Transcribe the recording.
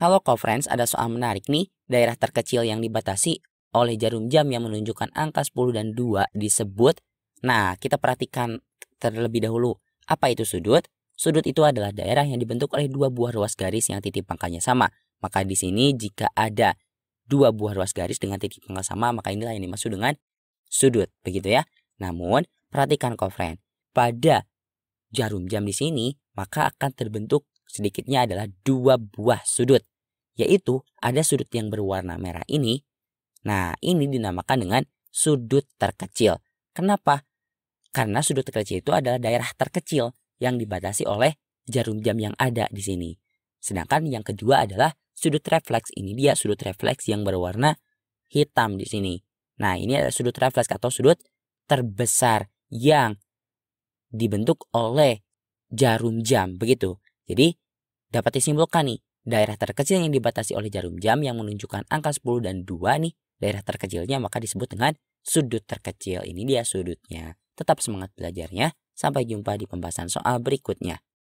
Halo Friends, ada soal menarik nih. Daerah terkecil yang dibatasi oleh jarum jam yang menunjukkan angka 10 dan 2 disebut. Nah, kita perhatikan terlebih dahulu. Apa itu sudut? Sudut itu adalah daerah yang dibentuk oleh dua buah ruas garis yang titik pangkalnya sama. Maka di sini jika ada dua buah ruas garis dengan titik pangkal sama, maka inilah yang dimaksud dengan sudut, begitu ya. Namun, perhatikan friends pada jarum jam di sini, maka akan terbentuk sedikitnya adalah dua buah sudut yaitu ada sudut yang berwarna merah ini. Nah, ini dinamakan dengan sudut terkecil. Kenapa? Karena sudut terkecil itu adalah daerah terkecil yang dibatasi oleh jarum jam yang ada di sini. Sedangkan yang kedua adalah sudut refleks. Ini dia sudut refleks yang berwarna hitam di sini. Nah, ini adalah sudut refleks atau sudut terbesar yang dibentuk oleh jarum jam begitu. Jadi dapat disimpulkan nih daerah terkecil yang dibatasi oleh jarum jam yang menunjukkan angka 10 dan 2 nih daerah terkecilnya maka disebut dengan sudut terkecil. Ini dia sudutnya. Tetap semangat belajarnya. Sampai jumpa di pembahasan soal berikutnya.